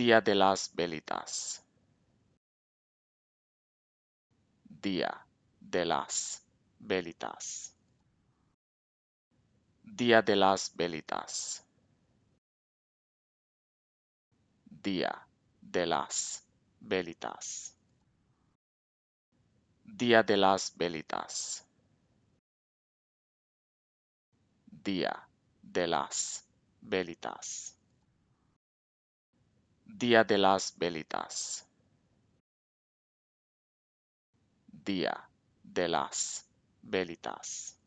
Día de las Velitas. Día de las Velitas. Día de las Velitas. Día de las Velitas. Día de las Velitas. Día de las Velitas. Día de las Velitas. Día de las Velitas.